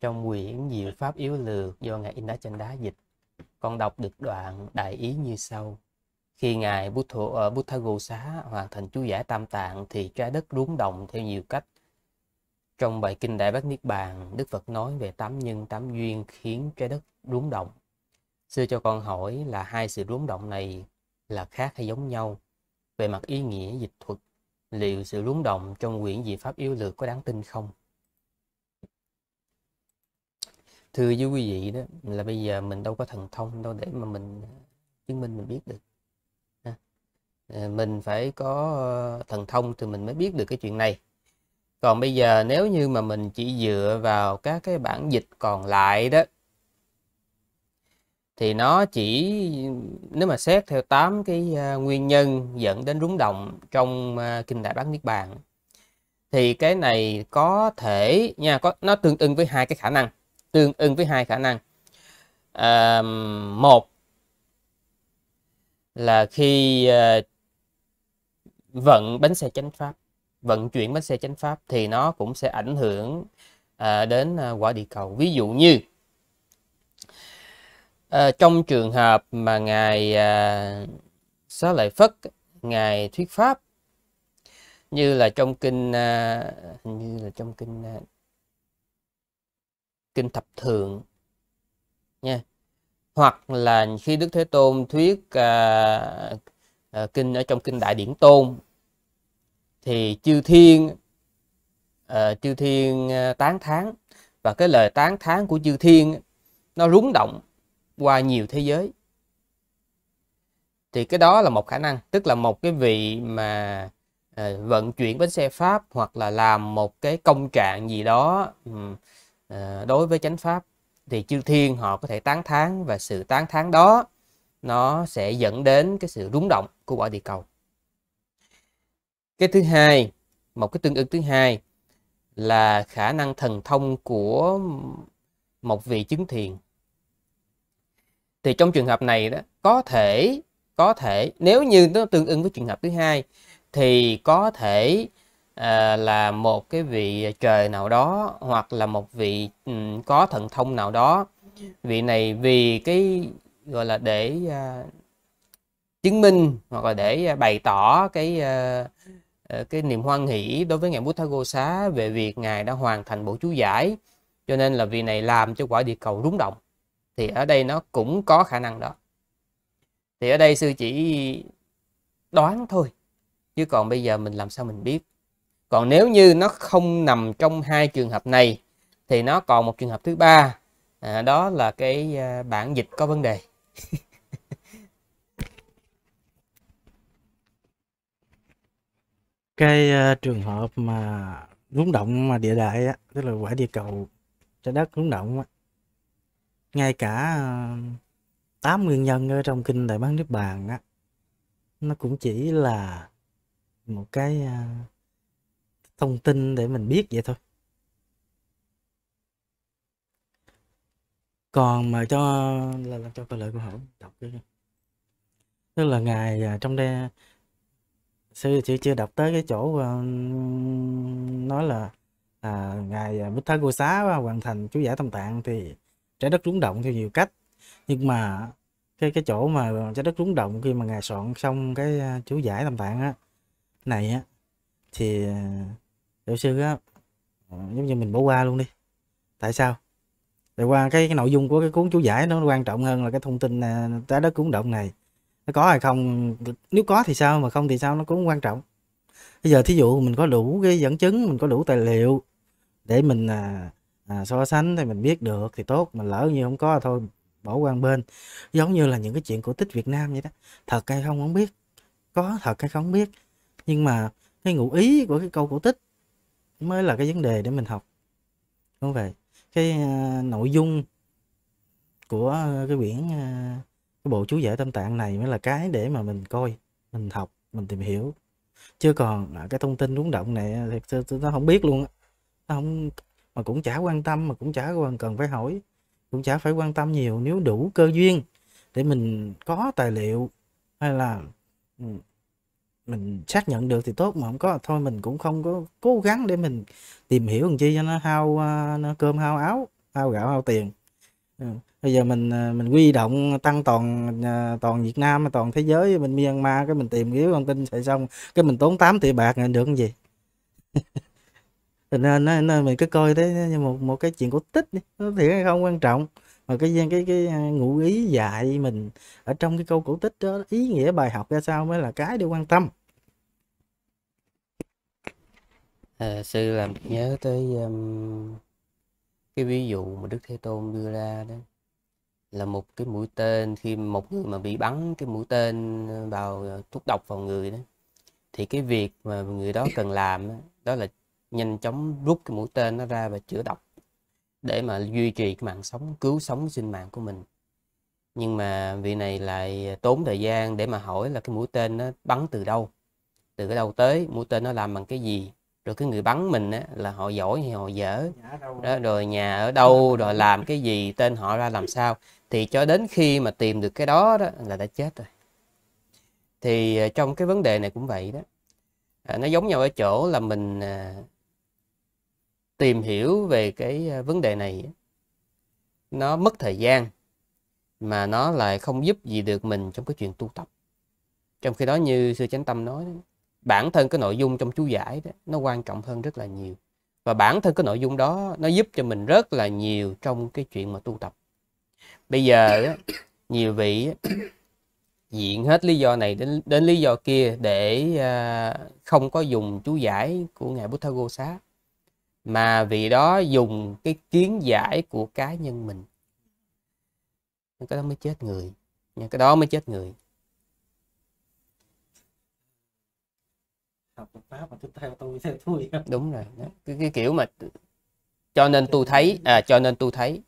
trong quyển Diệu Pháp Yếu Lược do Ngài in đá đá dịch. Con đọc được đoạn đại ý như sau. Khi Ngài Bút uh, ờ, Buddha Gô Xá hoàn thành chú giải tam tạng thì trái đất rúng động theo nhiều cách. Trong bài Kinh Đại Bác Niết Bàn, Đức Phật nói về tám nhân tám duyên khiến trái đất rúng động. Xưa cho con hỏi là hai sự rúng động này là khác hay giống nhau? Về mặt ý nghĩa dịch thuật, liệu sự rúng động trong quyển dị pháp yếu lược có đáng tin không? thưa với quý vị đó là bây giờ mình đâu có thần thông đâu để mà mình ờ, chứng minh mình biết được ờ, mình phải có ờ, thần thông thì mình mới biết được cái chuyện này còn bây giờ nếu như mà mình chỉ dựa vào các cái bản dịch còn lại đó thì nó chỉ nếu mà xét theo 8 cái nguyên nhân dẫn đến rúng động trong kinh đại bát niết bàn thì cái này có thể nha có nó tương ứng với hai cái khả năng tương ưng với hai khả năng à, một là khi à, vận bánh xe chánh pháp vận chuyển bánh xe chánh pháp thì nó cũng sẽ ảnh hưởng à, đến à, quả địa cầu ví dụ như à, trong trường hợp mà ngài à, xá lợi phất ngài thuyết pháp như là trong kinh à, như là trong kinh à, kinh thập thượng nha hoặc là khi đức thế tôn thuyết à, à, kinh ở trong kinh đại điển tôn thì chư thiên à, chư thiên à, tán thán và cái lời tán thán của chư thiên nó rúng động qua nhiều thế giới thì cái đó là một khả năng tức là một cái vị mà à, vận chuyển bến xe pháp hoặc là làm một cái công trạng gì đó um, Ờ, đối với chánh pháp thì chư thiên họ có thể tán thán và sự tán thán đó nó sẽ dẫn đến cái sự rúng động của quả địa cầu cái thứ hai một cái tương ứng thứ hai là khả năng thần thông của một vị chứng thiền thì trong trường hợp này đó có thể có thể nếu như nó tương ứng với trường hợp thứ hai thì có thể À, là một cái vị trời nào đó hoặc là một vị có thần thông nào đó vị này vì cái gọi là để à, chứng minh hoặc là để à, bày tỏ cái cái niềm hoan hỷ đối với ngài Bút Thá Gô Xá về việc ngài đã hoàn thành bộ chú giải cho nên là vị này làm cho quả địa cầu rúng động thì ở đây nó cũng có khả năng đó thì ở đây sư chỉ đoán thôi chứ còn bây giờ mình làm sao mình biết còn nếu như nó không nằm trong hai trường hợp này thì nó còn một trường hợp thứ ba à, đó là cái à, bản dịch có vấn đề cái uh, trường hợp mà rúng động mà địa đại á tức là quả địa cầu trái đất rúng động á ngay cả à, tám uh, nguyên nhân ở trong kinh đại bán niết bàn á nó cũng chỉ là một cái uh, thông tin để mình biết vậy thôi còn mà cho là, là cho câu lời của hổ đọc cái tức là ngài à, trong đây sư chỉ chưa đọc tới cái chỗ à, nói là à, ngài Bích Thái Cô Xá hoàn thành chú giải tâm tạng thì trái đất rúng động theo nhiều cách nhưng mà cái cái chỗ mà trái đất rúng động khi mà ngài soạn xong cái à, chú giải tâm tạng á này á thì giáo sư á giống như mình bỏ qua luôn đi tại sao để qua cái, cái nội dung của cái cuốn chú giải nó quan trọng hơn là cái thông tin à, trái đất cuốn động này nó có hay không nếu có thì sao mà không thì sao nó cũng quan trọng bây giờ thí dụ mình có đủ cái dẫn chứng mình có đủ tài liệu để mình à, à, so sánh thì mình biết được thì tốt mà lỡ như không có thì thôi bỏ qua bên giống như là những cái chuyện cổ tích Việt Nam vậy đó thật hay không không biết có thật hay không biết nhưng mà cái ngụ ý của cái câu cổ tích mới là cái vấn đề để mình học đúng vậy cái uh, nội dung của cái quyển uh, cái bộ chú giải tâm tạng này mới là cái để mà mình coi mình học mình tìm hiểu Chưa còn à, cái thông tin rúng động này ờ, thì nó không biết luôn nó không mà cũng chả quan tâm mà cũng chả cần phải hỏi cũng chả phải quan tâm nhiều nếu đủ cơ duyên để mình có tài liệu hay là ừ, mình xác nhận được thì tốt mà không có thôi mình cũng không có cố gắng để mình tìm hiểu làm chi cho nó hao à, nó cơm hao áo hao gạo hao tiền ừ, bây giờ mình à, mình quy động tăng toàn à, toàn Việt Nam toàn thế giới mình Myanmar cái mình tìm hiểu thông tin chạy xong cái mình tốn 8 tỷ bạc này được cái gì nên, nên, nên mình cứ coi thế như một một cái chuyện cổ tích đi nó thiệt hay không quan trọng mà cái cái cái à, ngụ ý dạy mình ở trong cái câu cổ tích đó ý nghĩa bài học ra sao mới là cái để quan tâm à, sư làm nhớ tới um, cái ví dụ mà đức thế tôn đưa ra đó là một cái mũi tên khi một người mà bị bắn cái mũi tên à, vào à, thuốc độc vào người đó thì cái việc mà người đó cần làm đó, đó là nhanh chóng rút cái mũi tên nó ra và chữa độc để mà duy trì cái mạng sống cứu sống sinh mạng của mình nhưng mà vị này lại tốn thời gian để mà hỏi là cái mũi tên nó bắn từ đâu từ cái đâu tới mũi tên nó làm bằng cái gì rồi cái người bắn mình á, là họ giỏi hay họ dở đó rồi nhà ở đâu rồi làm cái gì tên họ ra làm sao thì cho đến khi mà tìm được cái đó đó là đã chết rồi thì ờ, trong cái vấn đề này cũng vậy đó à, nó giống nhau ở chỗ là mình à, tìm hiểu về cái ờ, vấn đề này nó mất thời gian mà nó lại không giúp gì được mình trong cái chuyện tu tập trong khi đó như sư chánh tâm nói bản thân cái nội dung trong chú giải đó, nó quan trọng hơn rất là nhiều và bản thân cái nội dung đó nó giúp cho mình rất là nhiều trong cái chuyện mà tu tập bây giờ nhiều vị diện hết lý do này đến đến lý do kia để ờ, không có dùng chú giải của ngài Gô Butthaghosa mà vị đó dùng cái kiến giải của cá nhân mình nhưng cái đó mới chết người nhưng cái đó mới chết người học pháp mà theo tôi theo tôi đúng rồi Cái, cái kiểu mà cho nên tôi thấy à cho nên tôi thấy